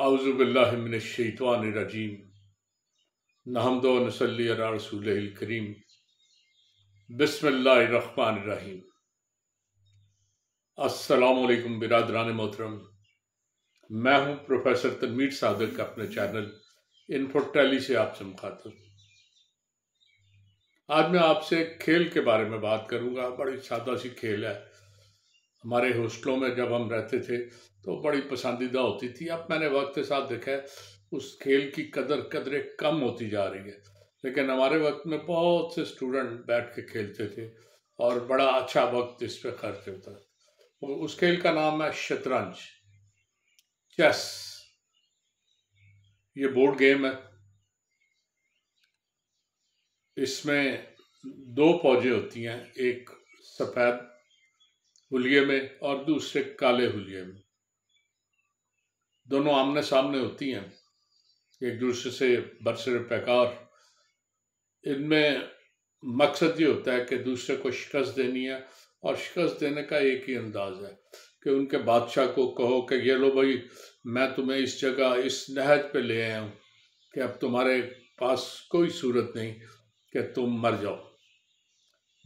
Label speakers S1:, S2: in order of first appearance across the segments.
S1: आउज़बिल्लिमिनशैतवानरजीम नहमदो नसली रसूल करीम बसमीम असलकम बिरादरान मोहतरम मैं हूं प्रोफेसर तनमीर सादक अपने चैनल इन्फोटैली से आपसे मुखातब आज मैं आपसे खेल के बारे में बात करूंगा बड़ी सादा सी खेल है हमारे हॉस्टलों में जब हम रहते थे तो बड़ी पसंदीदा होती थी अब मैंने वक्त के साथ देखा है उस खेल की कदर कदरें कम होती जा रही है लेकिन हमारे वक्त में बहुत से स्टूडेंट बैठ के खेलते थे और बड़ा अच्छा वक्त इस पर खर्च होता था उस खेल का नाम है शतरंज चेस ये बोर्ड गेम है इसमें दो पौजे होती हैं एक सफ़ेद हुलिये में और दूसरे काले हुलिये में दोनों आमने सामने होती हैं एक दूसरे से बरसर पैकार इनमें मकसद ये होता है कि दूसरे को शिकस्त देनी है और शिकस्त देने का एक ही अंदाज है कि उनके बादशाह को कहो कि ये लो भाई मैं तुम्हें इस जगह इस नहज पे ले आया हूँ कि अब तुम्हारे पास कोई सूरत नहीं कि तुम मर जाओ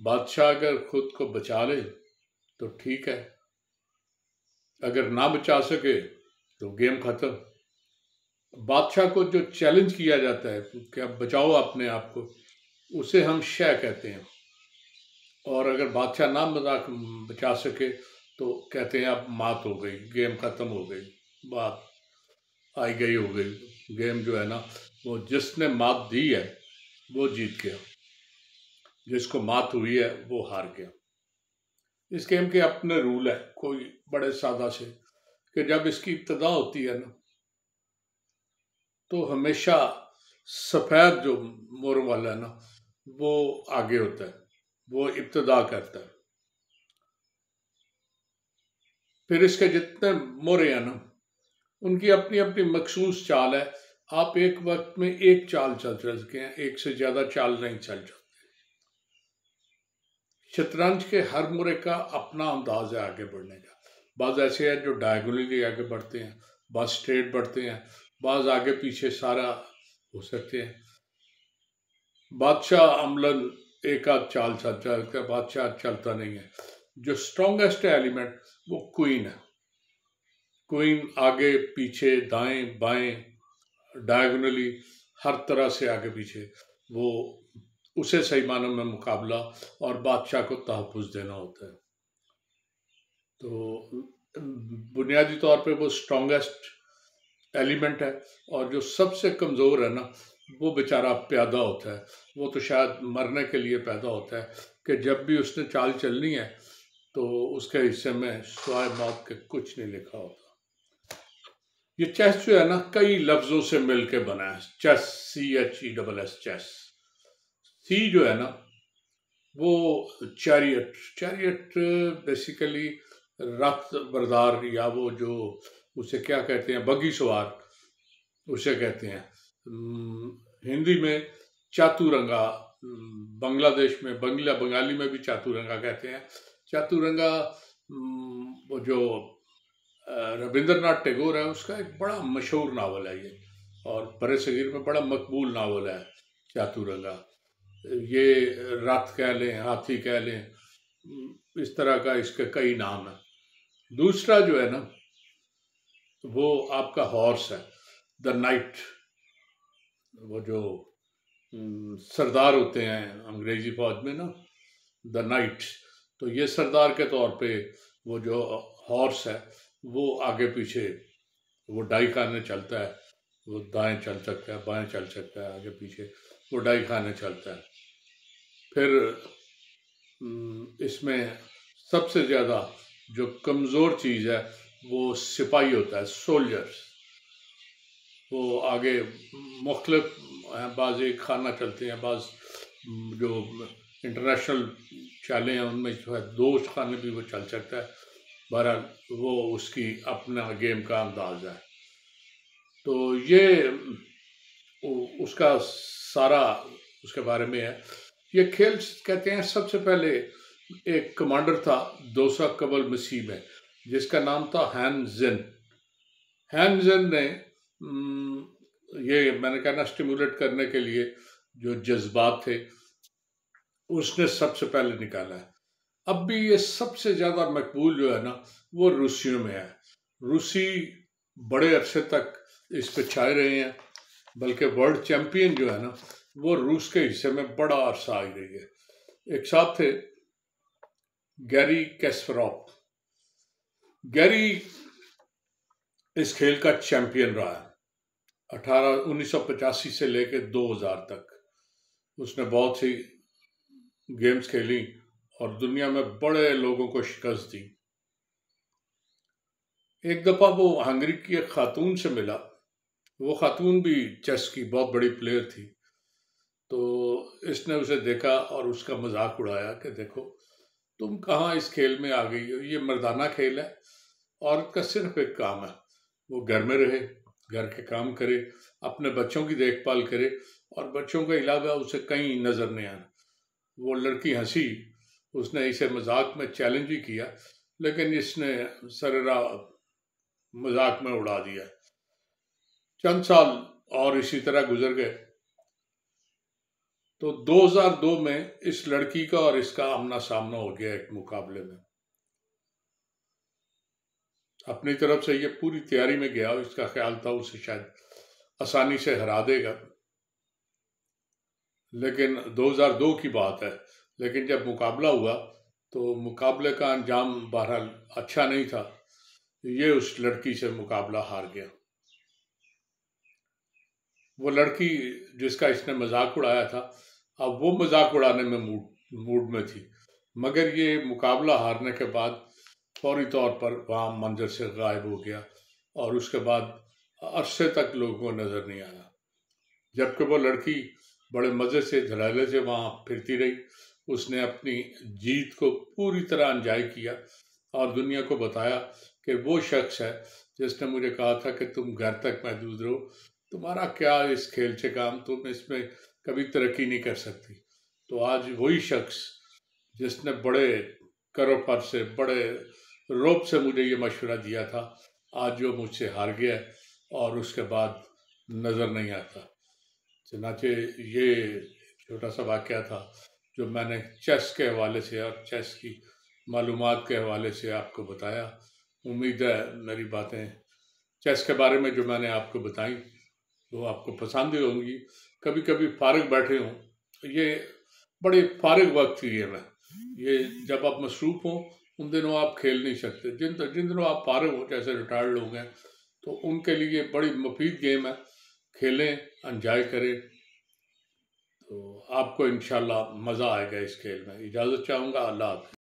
S1: बादशाह अगर खुद को बचा ले तो ठीक है अगर ना बचा सके तो गेम खत्म बादशाह को जो चैलेंज किया जाता है कि आप बचाओ अपने आप को उसे हम शह कहते हैं और अगर बादशाह ना बना बचा सके तो कहते हैं आप मात हो गई गेम ख़त्म हो गई बात आई गई हो गई गेम जो है ना वो जिसने मात दी है वो जीत गया जिसको मात हुई है वो हार गया इस गेम के अपने रूल है कोई बड़े सादा से कि जब इसकी इब्तदा होती है ना तो हमेशा सफ़ेद जो मोर वाला है ना वो आगे होता है वो इब्तदा करता है फिर इसके जितने मोरे हैं ना उनकी अपनी अपनी मखसूस चाल है आप एक वक्त में एक चाल चल सकते हैं एक से ज़्यादा चाल नहीं चल सकते शतरंज के हर मुरे का अपना अंदाज है आगे बढ़ने का बाज़ ऐसे हैं जो डायगोनली आगे बढ़ते हैं बाज़ स्ट्रेट बढ़ते हैं बाज़ आगे पीछे सारा हो सकते हैं बादशाह अमलन एक आध चाल चलता बादशाह चलता नहीं है जो स्ट्रॉन्गेस्ट एलिमेंट वो क्वीन है क्वीन आगे पीछे दाएं बाएं डायगोनली हर तरह से आगे पीछे वो उसे सही मानों में मुकाबला और बादशाह को तहफ़ देना होता है तो बुनियादी तौर पे वो स्ट्रॉन्गेस्ट एलिमेंट है और जो सबसे कमज़ोर है ना वो बेचारा पैदा होता है वो तो शायद मरने के लिए पैदा होता है कि जब भी उसने चाल चलनी है तो उसके हिस्से में स्वाय मौत के कुछ नहीं लिखा होता ये चेस जो है ना कई लफ्ज़ों से मिल के बना है chess C H E double S chess सी जो है ना वो चैरियट चैरियट बेसिकली रथ बरदार या वो जो उसे क्या कहते हैं बगी सवार उसे कहते हैं हिंदी में चातुरंगा बांग्लादेश में बंगला बंगाली में भी चातुरंगा कहते हैं चातुरंगा वो जो रविंद्रनाथ टैगोर है उसका एक बड़ा मशहूर नावल है ये और बरे सगीर में बड़ा मकबूल नावल है चातुरंगा ये रथ कह लें हाथी कह लें इस तरह का इसके कई नाम हैं दूसरा जो है ना वो आपका हॉर्स है द नाइट वो जो हम्म, सरदार होते हैं अंग्रेजी फौज में ना द नाइट तो ये सरदार के तौर पे वो जो हॉर्स है वो आगे पीछे वो डाई खाने चलता है वो दाएं चल सकता है बाएं चल सकता है आगे पीछे वो डाई खाने चलता है फिर हम्म, इसमें सबसे ज़्यादा जो कमज़ोर चीज़ है वो सिपाही होता है सोल्जर्स वो आगे मुख्तलिफ हैं बाज़ एक खाना चलते हैं बाज़ जो इंटरनेशनल चालें हैं उनमें जो है दो खाने भी वो चल सकता है बहरहाल वो उसकी अपना गेम का अंदाज है तो ये उसका सारा उसके बारे में है ये खेल कहते हैं सबसे पहले एक कमांडर था दोसा कबल मसीह में जिसका नाम था हैन जिन हैन जिन ने ये मैंने कहना स्टिमुलेट करने के लिए जो जज्बात थे उसने सबसे पहले निकाला है अब भी ये सबसे ज़्यादा मकबूल जो है ना वो रूसियों में है रूसी बड़े अरसे तक इस पर छाए रहे हैं बल्कि वर्ल्ड चैम्पियन जो है ना वो रूस के हिस्से में बड़ा अरसा आ रही है एक साथ थे गैरी कैस्परॉप गैरी इस खेल का चैंपियन रहा है अठारह उन्नीस से लेकर 2000 तक उसने बहुत सी गेम्स खेली और दुनिया में बड़े लोगों को शिकस्त दी एक दफ़ा वो हंगरी की एक खातून से मिला वो खातून भी चेस की बहुत बड़ी प्लेयर थी तो इसने उसे देखा और उसका मजाक उड़ाया कि देखो तुम कहाँ इस खेल में आ गई हो ये मर्दाना खेल है औरत का सिर्फ एक काम है वो घर में रहे घर के काम करे अपने बच्चों की देखभाल करे और बच्चों का अलावा उसे कहीं नज़र नहीं आना वो लड़की हंसी उसने इसे मजाक में चैलेंज भी किया लेकिन इसने सररा मजाक में उड़ा दिया चंद साल और इसी तरह गुजर गए तो 2002 में इस लड़की का और इसका आमना सामना हो गया एक मुकाबले में अपनी तरफ से ये पूरी तैयारी में गया इसका ख्याल था उसे शायद आसानी से हरा देगा लेकिन 2002 की बात है लेकिन जब मुकाबला हुआ तो मुकाबले का अंजाम बहरहाल अच्छा नहीं था ये उस लड़की से मुकाबला हार गया वो लड़की जिसका इसने मजाक उड़ाया था अब वो मजाक उड़ाने में मूड मूड में थी मगर ये मुकाबला हारने के बाद फौरी तौर पर वहाँ मंजर से गायब हो गया और उसके बाद अरसे तक लोगों को नज़र नहीं आया जबकि वो लड़की बड़े मज़े से धड़ाले से वहाँ फिरती रही उसने अपनी जीत को पूरी तरह इंजॉय किया और दुनिया को बताया कि वो शख्स है जिसने मुझे कहा था कि तुम घर तक महदूद रहो तुम्हारा क्या इस खेल से काम तुम इसमें कभी तरक्की नहीं कर सकती तो आज वही शख्स जिसने बड़े करो पर से बड़े रोप से मुझे ये मशवरा दिया था आज वो मुझसे हार गया और उसके बाद नज़र नहीं आता चनाचे ये छोटा सा वाक़ था जो मैंने चेस के हवाले से और चेस की मालूम के हवाले से आपको बताया उम्मीद है मेरी बातें चेस के बारे में जो मैंने आपको बताई वो आपको पसंद होंगी कभी कभी फारग बैठे हों तो ये बड़े फारग वक्त की गेम है ये जब आप मसरूफ़ हों उन दिनों आप खेल नहीं सकते जिन जिन दिनों आप फारग हो जैसे रिटायर्ड लोग हैं तो उनके लिए बड़ी मुफीद गेम है खेलें इंजॉय करें तो आपको इन मज़ा आएगा इस खेल में इजाज़त चाहूँगा अल्लाह